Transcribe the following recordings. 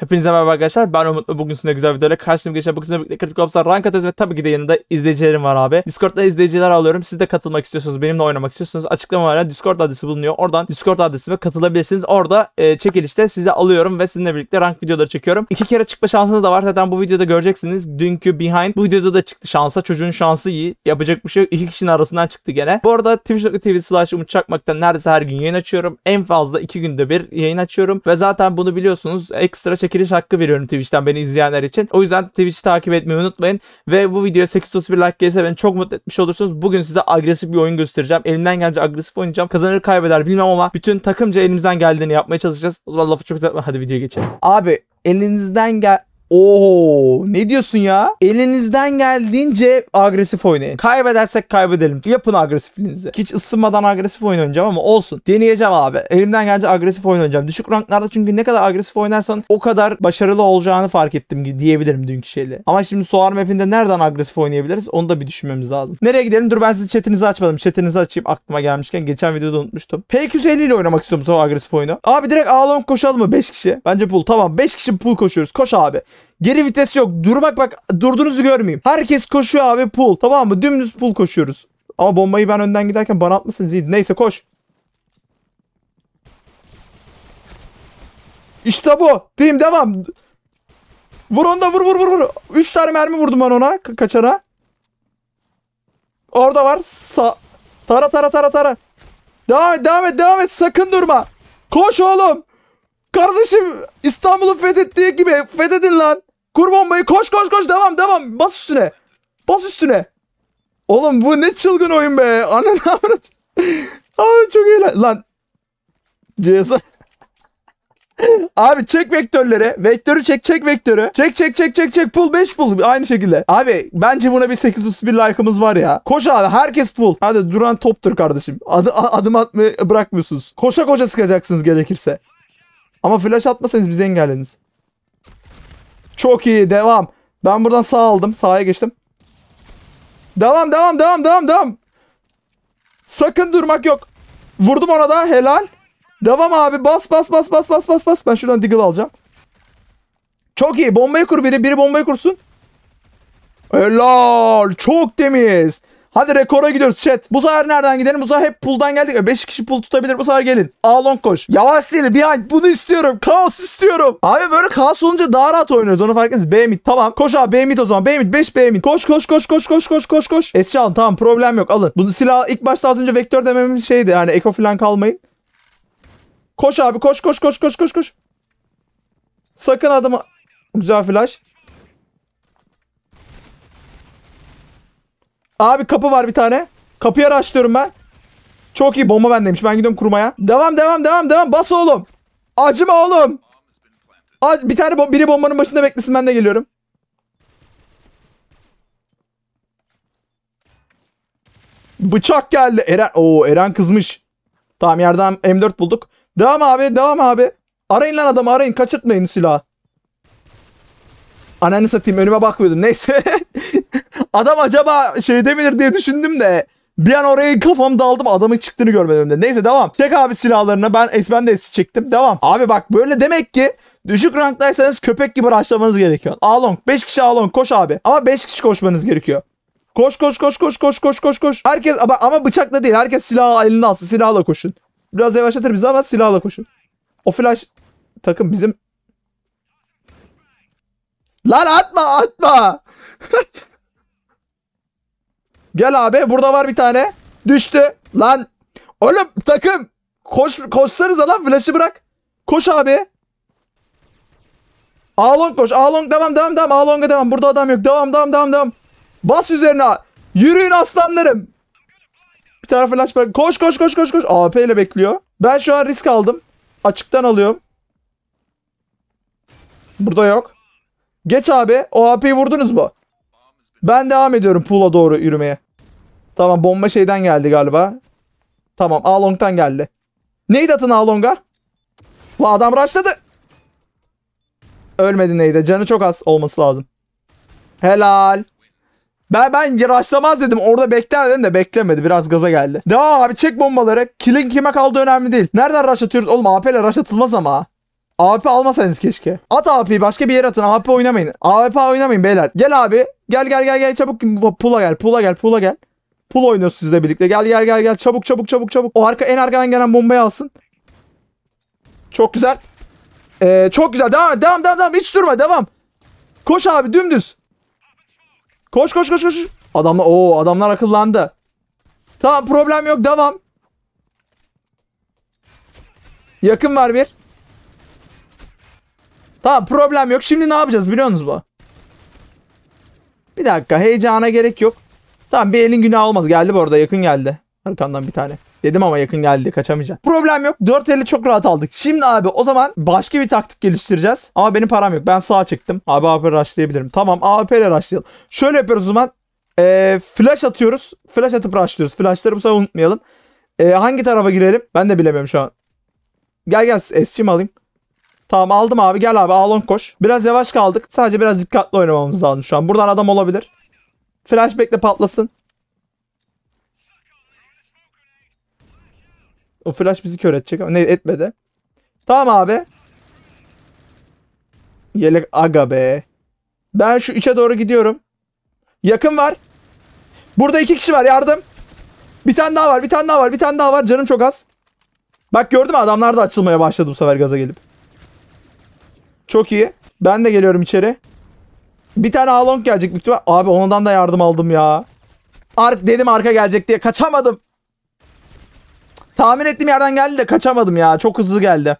Hepinize merhaba arkadaşlar. Ben Umut. Bugün sizinle güzel videoyla karşınızda geçen bugün sizinle Kritik Ops'ta rank atıyoruz ve tabii ki de yanında izleyicilerim var abi. Discord'da izleyiciler alıyorum. Siz de katılmak istiyorsanız Benimle oynamak istiyorsanız açıklama Açıklamalara Discord adresi bulunuyor. Oradan Discord adresime katılabilirsiniz. Orada e, çekilişte size alıyorum ve sizinle birlikte rank videoları çekiyorum. İki kere çıkma şansınız da var. Zaten bu videoda göreceksiniz. Dünkü Behind bu videoda da çıktı şansa. Çocuğun şansı iyi. Yapacak bir şey yok. İki kişinin arasından çıktı gene. Bu arada twitch.tv slash Umut Çakmak'tan neredeyse her gün yayın açıyorum. En fazla iki günde bir yayın açıyorum. Ve zaten bunu biliyorsunuz. Ekstra çekiliş hakkı veriyorum Twitch'ten beni izleyenler için. O yüzden Twitch'i takip etmeyi unutmayın. Ve bu videoya 831 like gelirse beni çok mutlu etmiş olursunuz. Bugün size agresif bir oyun göstereceğim. Elimden gelince agresif oynayacağım. Kazanır kaybeder bilmem ama bütün takımca elimizden geldiğini yapmaya çalışacağız. O zaman lafı çok uzatma hadi videoya geçelim. Abi elinizden gel Oo ne diyorsun ya? Elinizden geldiğince agresif oynayın. Kaybedersek kaybedelim. Yapın agresifliğinizi. Hiç ısınmadan agresif oyun oynayacağım ama olsun. Deneyeceğim abi. Elimden gelince agresif oyun oynayacağım. Düşük ranklarda çünkü ne kadar agresif oynarsan o kadar başarılı olacağını fark ettim diyebilirim dünkü şeyle. Ama şimdi soar map'inde nereden agresif oynayabiliriz onu da bir düşünmemiz lazım. Nereye gidelim? Dur ben sizin chatinizi açmadım. Chatinizi açayım aklıma gelmişken. Geçen videoda unutmuştum. P250 ile oynamak istiyorum sonra agresif oyunu. Abi direkt A long koşalım mı 5 kişi? Bence pul Tamam 5 kişi pul koşuyoruz. Koş abi. Geri vites yok. Durmak bak bak durduğunuzu görmeyeyim. Herkes koşuyor abi pull. Tamam mı? Dümdüz pull koşuyoruz. Ama bombayı ben önden giderken bana atmışsınız iyiydi. Neyse koş. İşte bu. Diyeyim devam. Vur onda vur vur vur vur. 3 tane mermi vurdum ben ona Ka kaçana. Orada var. Sa tara tara tara tara. Devam et devam et devam et sakın durma. Koş oğlum. Kardeşim İstanbul'u fethettiği gibi fethedin lan. Kurban bombayı koş koş koş devam devam. Bas üstüne. Bas üstüne. Oğlum bu ne çılgın oyun be. Anan avrat. Abi çok iyi Lan. CS'a. Abi çek vektörleri. Vektörü çek çek vektörü. Çek çek çek çek çek pull 5 pull. Aynı şekilde. Abi bence buna bir 831 like'ımız var ya. Koş abi herkes pull. Hadi duran toptur kardeşim. Adı, adım atmayı bırakmıyorsunuz. Koşa koşa sıkacaksınız gerekirse. Ama flash atmasanız bizi engellediniz. Çok iyi devam. Ben buradan sağ aldım. Sağa geçtim. Devam devam devam devam devam. Sakın durmak yok. Vurdum ona da helal. Devam abi bas bas bas bas bas bas bas. Ben şuradan Deagle alacağım. Çok iyi. Bombayı kur biri. Biri bombayı kursun. Helal. Çok temiz. Hadi rekora gidiyoruz chat. Bu sefer nereden gidelim? Bu sefer hep puldan geldik. 5 kişi pul tutabilir. Bu sefer gelin. Alon koş. Yavaş değil. Behind. Bunu istiyorum. Kaos istiyorum. Abi böyle kaos olunca daha rahat oynuyoruz. Onu fark ettiniz. B mid. Tamam. Koş abi. B mid o zaman. B mid. 5 B mid. Koş koş koş koş koş koş koş koş. Esçi alın. Tamam problem yok. Alın. Bunu silah ilk başta az önce vektör demem şeydi. Yani eko falan kalmayın. Koş abi. Koş koş koş koş koş koş. Sakın adamı. Güzel flash. Abi kapı var bir tane. Kapıyı araştırıyorum ben. Çok iyi bomba bendeymiş. Ben gidiyorum kurmaya. Devam devam devam devam. Bas oğlum. Acıma oğlum. Ac bir tane bom biri bombanın başında beklesin ben de geliyorum. Bıçak geldi. Eren. Oo Eren kızmış. Tamam yerden M4 bulduk. Devam abi devam abi. Arayın lan adamı arayın. Kaçırtmayın silahı. Ananı satayım önüme bakmıyordum. Neyse. Adam acaba şey demedir diye düşündüm de bir an oraya kafam daldım adamın çıktığını görmedim de. Neyse devam. Çek abi silahlarını ben esmen de çektim devam. Abi bak böyle demek ki Düşük ranktaysanız köpek gibi raşlamanız gerekiyor. Along. 5 kişi Along. Koş abi. Ama 5 kişi koşmanız gerekiyor. Koş koş koş koş koş koş koş koş. Herkes ama, ama bıçakla değil. Herkes silahı elinde alsın. Silahla koşun. Biraz yavaşlatır bizi ama silahla koşun. O flash takım bizim. Lan atma atma. Gel abi burada var bir tane. Düştü. Lan. Oğlum takım. Koş, koşsanıza lan flash'ı bırak. Koş abi. Along koş. Along devam devam devam. Along'a devam. Burada adam yok. Devam devam devam devam. Bas üzerine. Yürüyün aslanlarım. Bir tane flash bırak. Koş koş koş koş koş. AP ile bekliyor. Ben şu an risk aldım. Açıktan alıyorum. Burada yok. Geç abi. O AP'yi vurdunuz mu? Ben devam ediyorum pool'a doğru yürümeye. Tamam bomba şeyden geldi galiba. Tamam Along'tan geldi. Neydi atın Along'a? Bu adam raşladı. Ölmedi neydi. Canı çok az olması lazım. Helal. Ben ben raşlamaz dedim. Orada bekler dedim de beklemedi. Biraz gaza geldi. Devam abi çek bombaları. Killing kime kaldı önemli değil. Nereden raşlatıyoruz? Oğlum AP ile raşlatılmaz ama. AP almasanız keşke. At AP'yi başka bir yere atın. AP oynamayın. AP oynamayın beyler. Gel abi. Gel gel gel gel çabuk pula gel. Pula gel. Pula gel. Pul oynuyoruz sizle birlikte. Gel gel gel gel çabuk çabuk çabuk çabuk. O arka en arkadan gelen bombayı alsın. Çok güzel. Ee, çok güzel. Devam devam devam devam. Hiç durma devam. Koş abi dümdüz. Koş koş koş koş. Adamlar o adamlar akıllandı. Tamam problem yok devam. Yakın var bir. Tamam problem yok. Şimdi ne yapacağız biliyor musunuz bu? Bir dakika heyecana gerek yok. Tamam bir elin günü olmaz. Geldi bu arada yakın geldi. Arkandan bir tane. Dedim ama yakın geldi kaçamayacağım. Problem yok. Dört eli çok rahat aldık. Şimdi abi o zaman başka bir taktik geliştireceğiz. Ama benim param yok. Ben sağa çıktım. Abi AP rushlayabilirim. Tamam AP ile rushlayalım. Şöyle yapıyoruz o zaman. Ee, flash atıyoruz. Flash atıp rushlıyoruz. Flashları bu sefer unutmayalım. Ee, hangi tarafa girelim? Ben de bilemiyorum şu an. Gel gel S'ci alayım? Tamam aldım abi gel abi Alon koş. Biraz yavaş kaldık. Sadece biraz dikkatli oynamamız lazım şu an. Buradan adam olabilir. Flashback'le patlasın. O flash bizi kör edecek. Ne etmedi. Tamam abi. Yelek aga be. Ben şu içe doğru gidiyorum. Yakın var. Burada iki kişi var yardım. Bir tane daha var bir tane daha var bir tane daha var. Canım çok az. Bak gördün mü adamlar da açılmaya başladı bu sefer gaza gelip. Çok iyi. Ben de geliyorum içeri. Bir tane Along gelecek büyük Abi ondan da yardım aldım ya. Ark dedim arka gelecek diye kaçamadım. Tahmin ettiğim yerden geldi de kaçamadım ya. Çok hızlı geldi.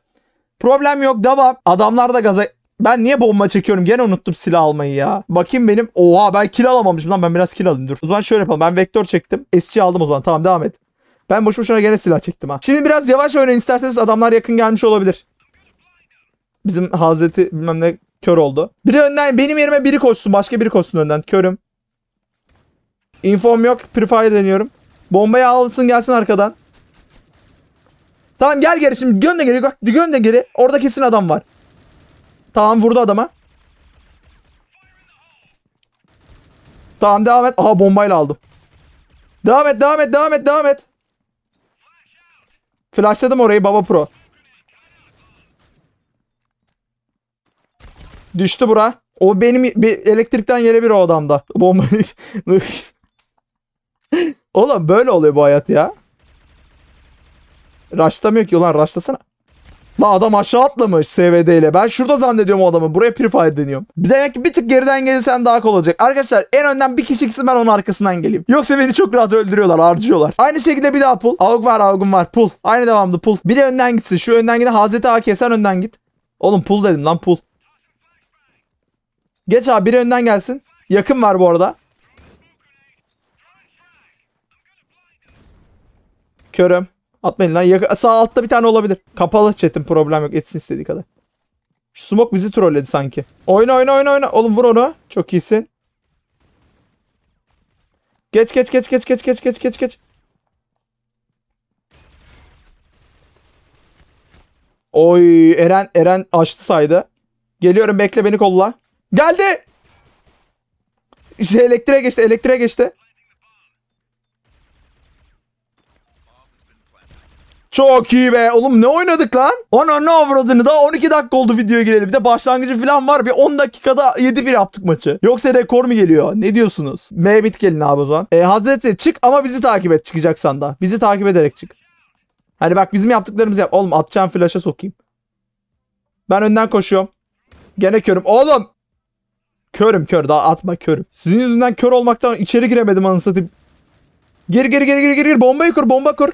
Problem yok devam. Adamlar da gaza... Ben niye bomba çekiyorum? Gene unuttum silah almayı ya. Bakayım benim. Oha ben kill alamamışım. Lan ben biraz kill alayım dur. O zaman şöyle yapalım. Ben vektör çektim. SC aldım o zaman. Tamam devam et. Ben boş boşuna gene silah çektim ha. Şimdi biraz yavaş oynayın isterseniz adamlar yakın gelmiş olabilir. Bizim Hazreti bilmem ne kör oldu. Biri önden benim yerime biri koşsun. Başka biri koşsun önden. Körüm. Inform yok. Prefire deniyorum. Bombayı alsın gelsin arkadan. Tamam gel geri şimdi. Gön geri. Gön de geri. Orada kesin adam var. Tamam vurdu adama. Tamam devam et. Aha bombayla aldım. Devam et devam et devam et devam et. Flashladım orayı Baba Pro. Düştü bura. O benim bir elektrikten yere bir o adamda. Bomba. Oğlum böyle oluyor bu hayat ya. Raşlamıyor ki ulan raşlasana. La adam aşağı atlamış SVD ile. Ben şurada zannediyorum o adamı. Buraya prefire deniyorum. Bir demek ki bir tık geriden gelirsem daha kolay olacak. Arkadaşlar en önden bir kişi gitsin ben onun arkasından geleyim. Yoksa beni çok rahat öldürüyorlar. Harcıyorlar. Aynı şekilde bir daha pul. Aug var augum var. Pul. Aynı devamlı pul. Biri önden gitsin. Şu önden gidin. Hazreti Aki sen önden git. Oğlum pul dedim lan pul. Geç abi biri önden gelsin. Yakın var bu arada. Körüm. Atmayın lan. Yak Sağ altta bir tane olabilir. Kapalı chat'im problem yok. Etsin istediği kadar. Şu smoke bizi trolledi sanki. Oyna oyna oyna oyna. Oğlum vur onu. Çok iyisin. Geç geç geç geç geç geç geç geç geç. Oy Eren Eren açtı saydı. Geliyorum bekle beni kolla. Geldi. İşte elektriğe geçti. Elektriğe geçti. Çok iyi be. Oğlum ne oynadık lan? Ona ne avradını da 12 dakika oldu videoya girelim. Bir de başlangıcı falan var. Bir 10 dakikada 7-1 yaptık maçı. Yoksa rekor mu geliyor? Ne diyorsunuz? Mehmet gelin abi o zaman. E, Hazreti çık ama bizi takip et çıkacaksan da. Bizi takip ederek çık. Hani bak bizim yaptıklarımızı yap. Oğlum atacağım flaşa sokayım. Ben önden koşuyorum. Gene körüm. Oğlum Körüm kör daha atma körüm. Sizin yüzünden kör olmaktan içeri giremedim anı geri Geri geri geri geri geri bombayı kur bomba kur.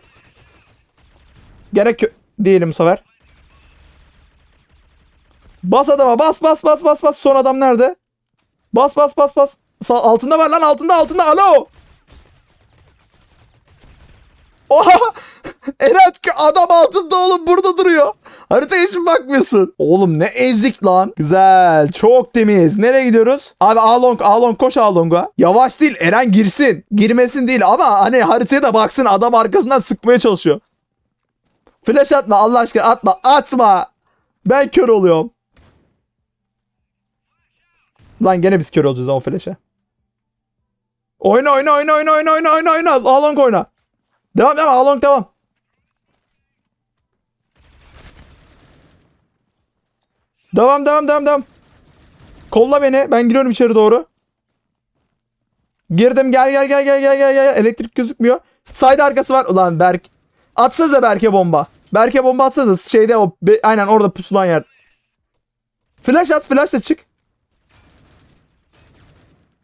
Gerek kö diyelim bu sefer. Bas adama bas bas bas bas bas. Son adam nerede? Bas bas bas bas. Sa altında var lan altında altında. Alo. Oha. Eren adam altında oğlum burada duruyor. Harita hiç mi bakmıyorsun? Oğlum ne ezik lan. Güzel. Çok temiz. Nereye gidiyoruz? Abi Along Along koş Along'a. Yavaş değil Eren girsin. Girmesin değil ama hani haritaya da baksın adam arkasından sıkmaya çalışıyor. Flash atma Allah aşkına atma atma. Ben kör oluyorum. Lan gene biz kör olacağız o flash'e. Oyna oyna oyna oyna oyna oyna oyna oyna. Along oyna. Devam devam Along devam. Devam devam devam devam. Kolla beni. Ben giriyorum içeri doğru. Girdim gel gel gel gel gel gel gel. Elektrik gözükmüyor. Side arkası var. Ulan Berk. Atsanıza Berk'e bomba. Berk'e bomba atsanıza. Şeyde o. aynen orada pusulan yer. Flash at flash da çık.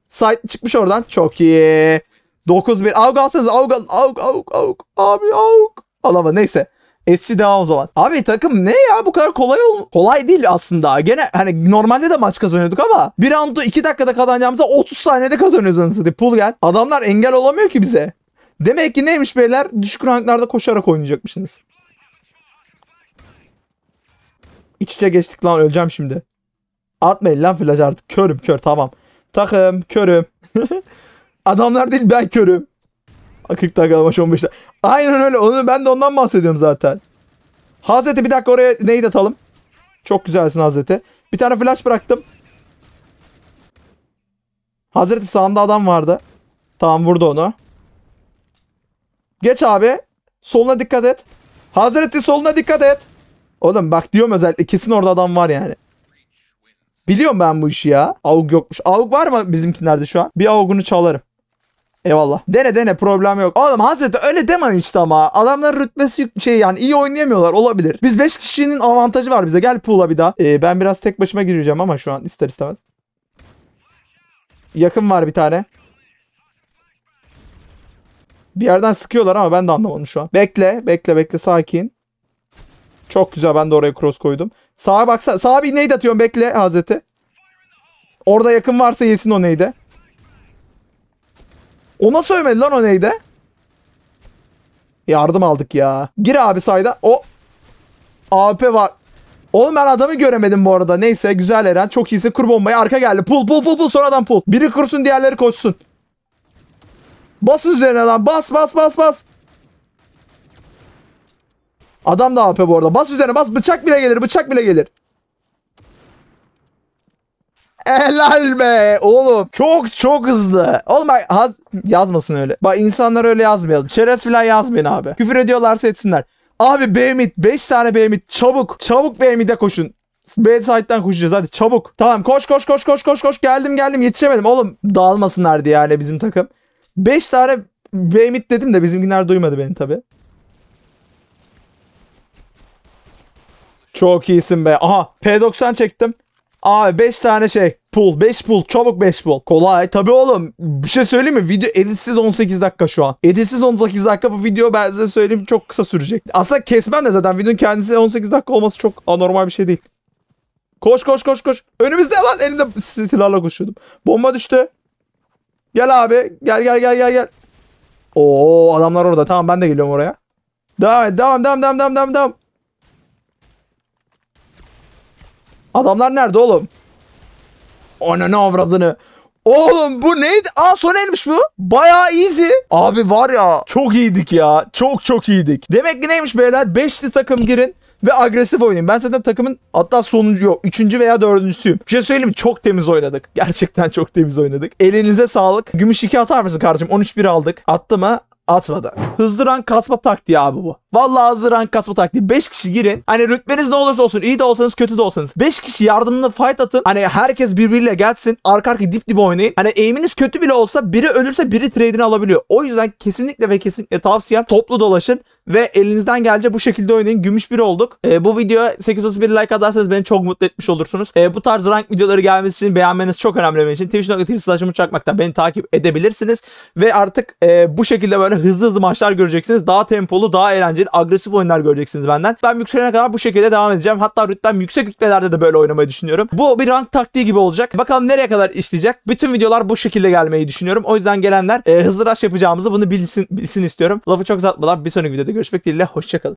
Side çıkmış oradan. Çok iyi. 9-1. Avga alsanıza. Avga. Avga. Avga. Avga. Abi avga. Alama neyse. Eski devam o zaman. Abi takım ne ya bu kadar kolay ol kolay değil aslında. Gene hani normalde de maç kazanıyorduk ama bir anda 2 dakikada kazanacağımıza 30 saniyede kazanıyoruz anasını Pul gel. Adamlar engel olamıyor ki bize. Demek ki neymiş beyler? Düşük ranklarda koşarak oynayacakmışsınız. İç içe geçtik lan öleceğim şimdi. Atmayın lan flash artık. Körüm kör tamam. Takım körüm. Adamlar değil ben körüm. 40 dakika maç 15 dakika. Aynen öyle. Onu, ben de ondan bahsediyorum zaten. Hazreti bir dakika oraya neyi de atalım. Çok güzelsin Hazreti. Bir tane flash bıraktım. Hazreti sağında adam vardı. Tamam vurdu onu. Geç abi. Soluna dikkat et. Hazreti soluna dikkat et. Oğlum bak diyorum özellikle kesin orada adam var yani. Biliyorum ben bu işi ya. Aug yokmuş. Aug var mı bizimkilerde şu an? Bir Aug'unu çalarım. Eyvallah. Dene dene problem yok. Oğlum Hazreti öyle deme işte ama. adamlar rütbesi şey yani iyi oynayamıyorlar olabilir. Biz 5 kişinin avantajı var bize. Gel pool'a bir daha. Ee, ben biraz tek başıma gireceğim ama şu an ister istemez. Yakın var bir tane. Bir yerden sıkıyorlar ama ben de anlamadım şu an. Bekle, bekle, bekle sakin. Çok güzel ben de oraya cross koydum. Sağa baksa sağa bir neydi atıyorum bekle Hazreti. Orada yakın varsa yesin o neydi. Ona sövmedi lan o neydi? Yardım aldık ya. Gir abi sayda. O AP var. Oğlum ben adamı göremedim bu arada. Neyse güzel Eren. Çok iyisi. Kur bombayı. Arka geldi. Pul pul pul pul. Sonradan pul. Biri kursun diğerleri koşsun. Basın üzerine lan. Bas bas bas bas. Adam da AP bu arada. Bas üzerine bas. Bıçak bile gelir. Bıçak bile gelir. Helal be oğlum. Çok çok hızlı. Oğlum bak haz- yazmasın öyle. Bak insanlar öyle yazmayalım. Çerez falan yazmayın abi. Küfür ediyorlarsa etsinler. Abi BMIT 5 tane BMIT çabuk. Çabuk BMIT'e koşun. B side'den koşacağız hadi çabuk. Tamam koş koş koş koş koş koş. Geldim geldim yetişemedim oğlum. Dağılmasınlar diye yani bizim takım. 5 tane BMIT dedim de bizimkiler duymadı beni tabi. Çok iyisin be. Aha P90 çektim. Abi 5 tane şey pull, 5 pull, çabuk 5 pull, Kolay. Tabi oğlum bir şey söyleyeyim mi? Video editsiz 18 dakika şu an. Editsiz 18 dakika bu video ben size söyleyeyim çok kısa sürecek. Aslında kesmem de zaten videonun kendisi 18 dakika olması çok anormal bir şey değil. Koş koş koş koş. Önümüzde lan elimde silahla koşuyordum. Bomba düştü. Gel abi. Gel gel gel gel gel. Oo adamlar orada. Tamam ben de geliyorum oraya. Devam et. Devam devam devam devam devam. Adamlar nerede oğlum? ne avradını. Oğlum bu neydi? Aa son elmiş bu. Bayağı easy. Abi var ya çok iyiydik ya. Çok çok iyiydik. Demek ki neymiş beyler? Beşli takım girin ve agresif oynayın. Ben zaten takımın hatta sonuncu yok. Üçüncü veya dördüncüsüyüm. Bir şey söyleyeyim mi? Çok temiz oynadık. Gerçekten çok temiz oynadık. Elinize sağlık. Gümüş 2 atar mısın kardeşim? 13-1 aldık. Attı mı? atmadı. Hızlı rank kasma taktiği abi bu. Vallahi hızlı rank kasma taktiği. 5 kişi girin. Hani rütbeniz ne olursa olsun iyi de olsanız kötü de olsanız. 5 kişi yardımını fight atın. Hani herkes birbiriyle gelsin. Arka arka dip dip oynayın. Hani eğiminiz kötü bile olsa biri ölürse biri trade'ini alabiliyor. O yüzden kesinlikle ve kesinlikle tavsiyem toplu dolaşın ve elinizden gelince bu şekilde oynayın. Gümüş bir olduk. E, bu video 831 like atarsanız beni çok mutlu etmiş olursunuz. E, bu tarz rank videoları gelmesi için beğenmeniz çok önemli benim için. Twitch.tv slash'ımı çakmakta beni takip edebilirsiniz. Ve artık e, bu şekilde böyle hızlı hızlı maçlar göreceksiniz. Daha tempolu, daha eğlenceli, agresif oyunlar göreceksiniz benden. Ben yükselene kadar bu şekilde devam edeceğim. Hatta rütbem yüksek rütbelerde de böyle oynamayı düşünüyorum. Bu bir rank taktiği gibi olacak. Bakalım nereye kadar isteyecek. Bütün videolar bu şekilde gelmeyi düşünüyorum. O yüzden gelenler e, hızlı rush yapacağımızı bunu bilsin, bilsin istiyorum. Lafı çok uzatmadan bir sonraki videoda görüşmek dileğiyle hoşçakalın.